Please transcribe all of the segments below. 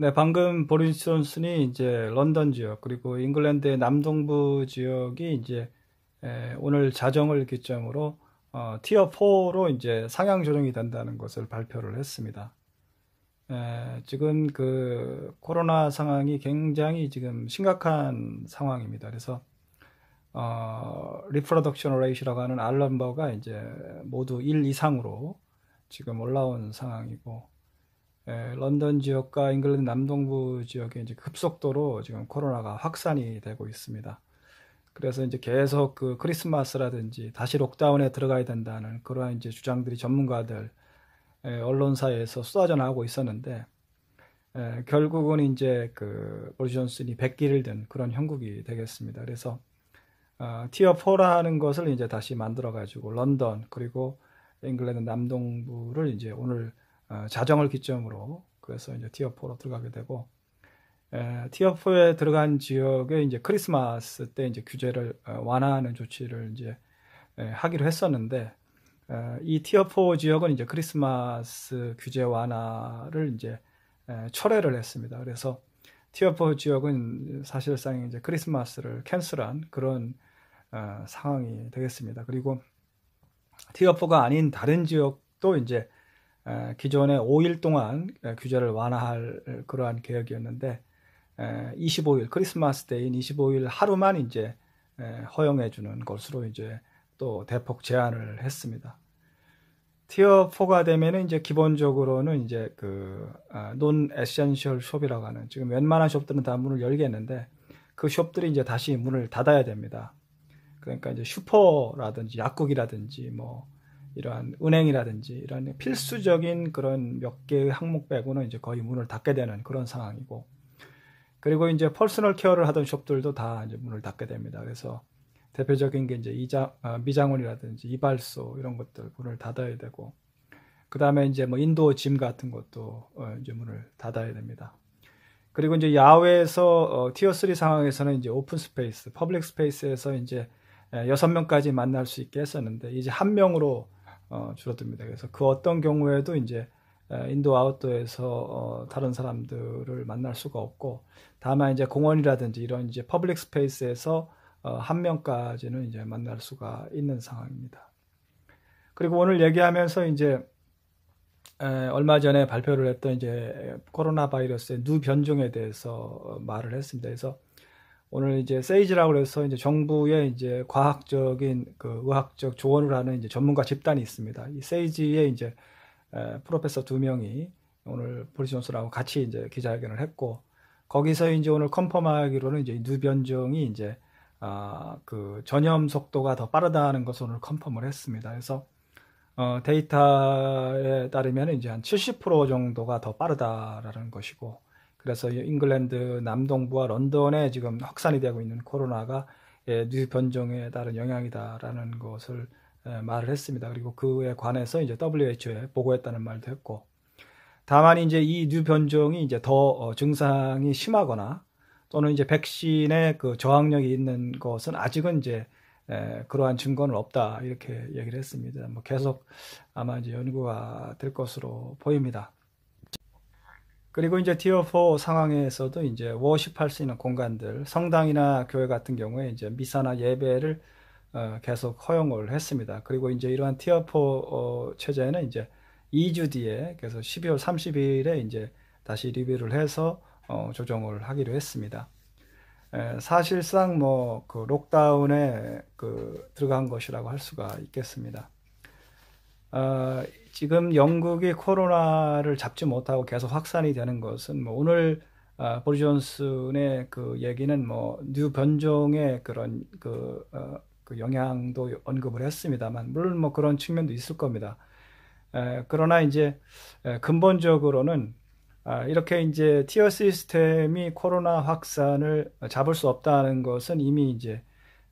네, 방금 보리스 존슨이 이제 런던 지역 그리고 잉글랜드의 남동부 지역이 이제 에, 오늘 자정을 기점으로 어, 티어 4로 이제 상향 조정이 된다는 것을 발표를 했습니다. 에, 지금 그 코로나 상황이 굉장히 지금 심각한 상황입니다. 그래서 어, 리프로덕션 레이시라고 하는 알람버가 이제 모두 1 이상으로 지금 올라온 상황이고 예, 런던 지역과 잉글랜드 남동부 지역에 이제 그 급속도로 지금 코로나가 확산이 되고 있습니다. 그래서 이제 계속 그 크리스마스라든지 다시 록다운에 들어가야 된다는 그러한 이제 주장들이 전문가들 에, 예, 언론사에서 쏟아져 나오고 있었는데 에, 예, 결국은 이제 그 보리스 존슨이 백기를 든 그런 형국이 되겠습니다. 그래서 어, 티어 4라는 것을 이제 다시 만들어 가지고 런던 그리고 잉글랜드 남동부를 이제 오늘 어, 자정을 기점으로 그래서 이제 티어 4로 들어가게 되고 에, 티어 4에 들어간 지역에 이제 크리스마스 때 이제 규제를 어, 완화하는 조치를 이제 에, 하기로 했었는데 에, 이 티어 4 지역은 이제 크리스마스 규제 완화를 이제 철회를 했습니다. 그래서 티어 4 지역은 사실상 이제 크리스마스를 캔슬한 그런 어, 상황이 되겠습니다. 그리고 티어 4가 아닌 다른 지역도 이제 기존에 5일 동안 규제를 완화할 그러한 계획이었는데 25일 크리스마스 데이인 25일 하루만 이제 허용해 주는 것으로 이제 또 대폭 제한을 했습니다. 티어 4가 되면은 이제 기본적으로는 이제 그 논 에센셜 숍이라고 하는 지금 웬만한 숍들은 다 문을 열겠는데 그 숍들이 이제 다시 문을 닫아야 됩니다. 그러니까 이제 슈퍼라든지 약국이라든지 뭐 이러한 은행이라든지 이런 필수적인 그런 몇 개의 항목 빼고는 이제 거의 문을 닫게 되는 그런 상황이고 그리고 이제 퍼스널 케어를 하던 숍들도 다 이제 문을 닫게 됩니다. 그래서 대표적인 게 이제 이자, 아, 미장원이라든지 이발소 이런 것들 문을 닫아야 되고 그 다음에 이제 뭐 인도 짐 같은 것도 어, 이제 문을 닫아야 됩니다. 그리고 이제 야외에서 어, 티어 3 상황에서는 이제 오픈 스페이스, 퍼블릭 스페이스에서 이제 여섯 명까지 만날 수 있게 했었는데 이제 한 명으로 어, 줄어듭니다. 그래서 그 어떤 경우에도 이제 인도 아웃도에서 어, 다른 사람들을 만날 수가 없고 다만 이제 공원이라든지 이런 이제 퍼블릭 스페이스에서 어, 한 명까지는 이제 만날 수가 있는 상황입니다. 그리고 오늘 얘기하면서 이제 에, 얼마 전에 발표를 했던 이제 코로나 바이러스의 누 변종에 대해서 어, 말을 했습니다. 그래서 오늘 이제 세이지라고 해서 이제 정부의 이제 과학적인 그 의학적 조언을 하는 이제 전문가 집단이 있습니다. 이 세이지의 이제 에, 프로페서 두 명이 오늘 보리스 존스라고 같이 이제 기자회견을 했고 거기서 이제 오늘 컨펌하기로는 이제 누변종이 이제 아, 그 전염 속도가 더 빠르다는 것을 오늘 컨펌을 했습니다. 그래서 어, 데이터에 따르면 이제 한 70% 정도가 더 빠르다라는 것이고 그래서 잉글랜드 남동부와 런던에 지금 확산이 되고 있는 코로나가 예, 뉴 변종에 따른 영향이다라는 것을 예, 말을 했습니다. 그리고 그에 관해서 이제 WHO에 보고했다는 말도 했고, 다만 이제 이 뉴 변종이 이제 더 어, 증상이 심하거나 또는 이제 백신의 그 저항력이 있는 것은 아직은 이제 예, 그러한 증거는 없다 이렇게 얘기를 했습니다. 뭐 계속 아마 이제 연구가 될 것으로 보입니다. 그리고 이제 티어 4 상황에서도 이제 워십할 수 있는 공간들, 성당이나 교회 같은 경우에 이제 미사나 예배를 어, 계속 허용을 했습니다. 그리고 이제 이러한 티어 4 어, 체제는 이제 2주 뒤에 그래서 12월 30일에 이제 다시 리뷰를 해서 어, 조정을 하기로 했습니다. 에, 사실상 뭐 그 록다운에 그 들어간 것이라고 할 수가 있겠습니다. 어, 지금 영국이 코로나를 잡지 못하고 계속 확산이 되는 것은 뭐 오늘 아, 보리 존슨의 그 얘기는 뭐 뉴 변종의 그런 그, 어, 그 영향도 언급을 했습니다만 물론 뭐 그런 측면도 있을 겁니다. 에, 그러나 이제 에, 근본적으로는 아, 이렇게 이제 티어 시스템이 코로나 확산을 잡을 수 없다는 것은 이미 이제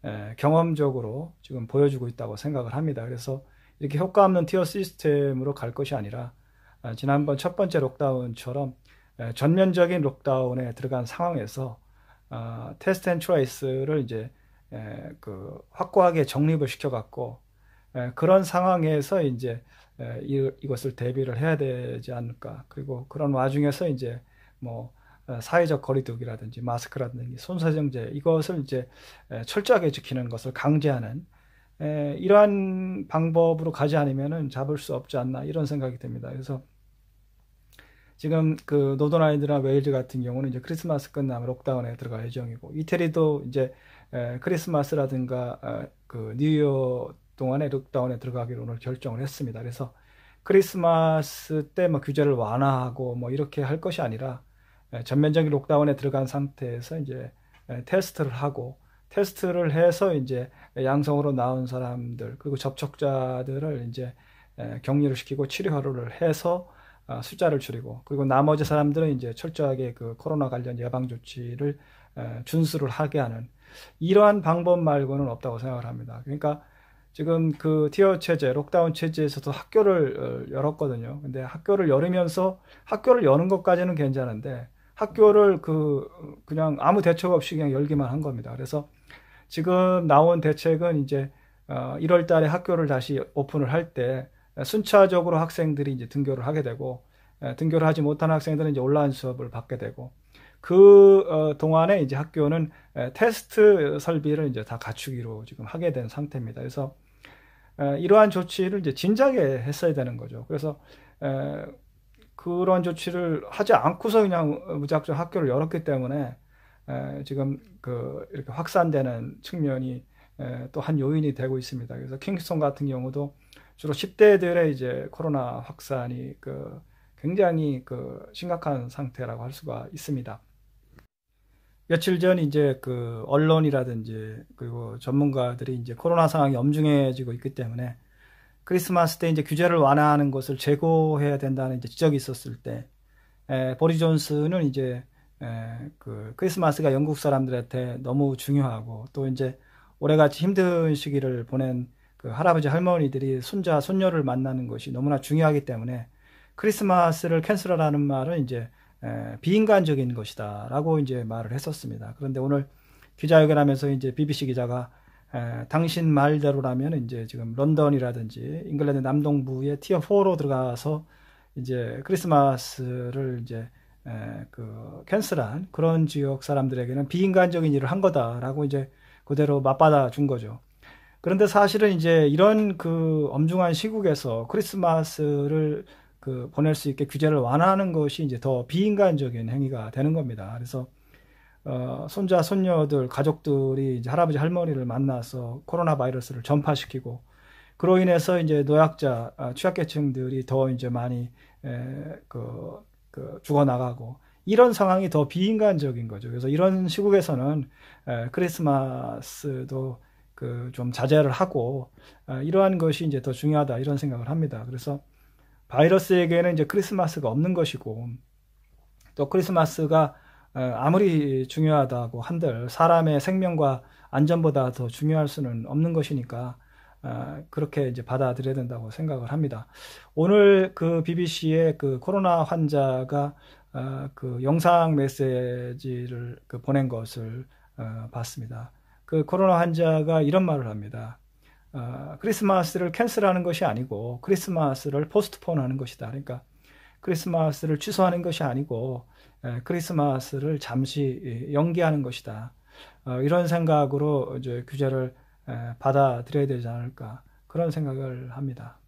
에, 경험적으로 지금 보여주고 있다고 생각을 합니다. 그래서 이렇게 효과 없는 티어 시스템으로 갈 것이 아니라 아, 지난번 첫 번째 록다운처럼 전면적인 록다운에 들어간 상황에서 아, 테스트 앤 트라이스를 이제 그 확고하게 정립을 시켜갖고 그런 상황에서 이제 이것을 대비를 해야 되지 않을까 그리고 그런 와중에서 이제 뭐 어, 사회적 거리두기라든지 마스크라든지 손사정제 이것을 이제 철저하게 지키는 것을 강제하는 에, 이러한 방법으로 가지 않으면은 잡을 수 없지 않나 이런 생각이 듭니다. 그래서 지금 그 노던 아일드나 웨일즈 같은 경우는 이제 크리스마스 끝나면 록다운에 들어갈 예정이고 이태리도 이제 에, 크리스마스라든가 에, 어, 그 뉴이어 동안에 록다운에 들어가기로 오늘 결정을 했습니다. 그래서 크리스마스 때 뭐 규제를 완화하고 뭐 이렇게 할 것이 아니라 전면적인 록다운에 들어간 상태에서 이제 테스트를 하고 테스트를 해서 이제 양성으로 나온 사람들 그리고 접촉자들을 이제 격리를 시키고 치료하루를 해서 어, 숫자를 줄이고 그리고 나머지 사람들은 이제 철저하게 그 코로나 관련 예방 조치를 준수를 하게 하는 이러한 방법 말고는 없다고 생각을 합니다. 그러니까 지금 그 티어 체제, 록다운 체제에서도 학교를 어, 열었거든요. 근데 학교를 열으면서 학교를 여는 것까지는 괜찮은데 학교를 그 그냥 아무 대책 없이 그냥 열기만 한 겁니다. 그래서 지금 나온 대책은 이제 1월 어, 달에 학교를 다시 오픈을 할 때 순차적으로 학생들이 이제 등교를 하게 되고 예, 등교를 하지 못한 학생들은 이제 온라인 수업을 받게 되고 그 어, 동안에 이제 학교는 예, 테스트 설비를 이제 다 갖추기로 지금 하게 된 상태입니다. 그래서 어, 이러한 조치를 이제 진작에 했어야 되는 거죠. 그래서 그런 조치를 하지 않고서 그냥 무작정 학교를 열었기 때문에 지금 그 이렇게 확산되는 측면이 또 한 요인이 되고 있습니다. 그래서 킹스톤 같은 경우도 주로 10대들의 이제 코로나 확산이 그 굉장히 그 심각한 상태라고 할 수가 있습니다. 며칠 전 이제 그 언론이라든지 그리고 전문가들이 이제 코로나 상황이 엄중해지고 있기 때문에 크리스마스 때 이제 규제를 완화하는 것을 제고해야 된다는 이제 지적이 있었을 때 에, 보리 존스는 이제 에, 예, 그 크리스마스가 영국 사람들한테 너무 중요하고 또 이제 올해같이 힘든 시기를 보낸 그 할아버지 할머니들이 손자 손녀를 만나는 것이 너무나 중요하기 때문에 크리스마스를 캔슬하라는 말은 이제 에, 예, 비인간적인 것이다라고 이제 말을 했었습니다. 그런데 오늘 기자회견하면서 이제 BBC 기자가 에, 예, 당신 말대로라면 이제 지금 런던이라든지 잉글랜드 남동부의 티어 4로 들어가서 이제 크리스마스를 이제 그 캔슬한 그런 지역 사람들에게는 비인간적인 일을 한 거다라고 이제 그대로 맞받아 준 거죠. 그런데 사실은 이제 이런 그 엄중한 시국에서 크리스마스를 그 보낼 수 있게 규제를 완화하는 것이 이제 더 비인간적인 행위가 되는 겁니다. 그래서 어, 손자 손녀들 가족들이 이제 할아버지 할머니를 만나서 코로나 바이러스를 전파시키고 그로 인해서 이제 노약자 아, 취약계층들이 더 이제 많이 에, 그그 죽어나가고 이런 상황이 더 비인간적인 거죠. 그래서 이런 시국에서는 크리스마스도 그좀 자제를 하고 이러한 것이 이제 더 중요하다 이런 생각을 합니다. 그래서 바이러스에게는 이제 크리스마스가 없는 것이고 또 크리스마스가 아무리 중요하다고 한들 사람의 생명과 안전보다 더 중요할 수는 없는 것이니까 아, 그렇게 이제 받아들여야 된다고 생각을 합니다. 오늘 그 BBC의 그 코로나 환자가 아, 그 영상 메시지를 그 보낸 것을 어, 봤습니다. 그 코로나 환자가 이런 말을 합니다. 아, 크리스마스를 캔슬하는 것이 아니고 크리스마스를 포스트폰하는 것이다. 그러니까 크리스마스를 취소하는 것이 아니고 크리스마스를 잠시 연기하는 것이다. 어, 이런 생각으로 이제 규제를 받아들여야 되지 않을까 그런 생각을 합니다.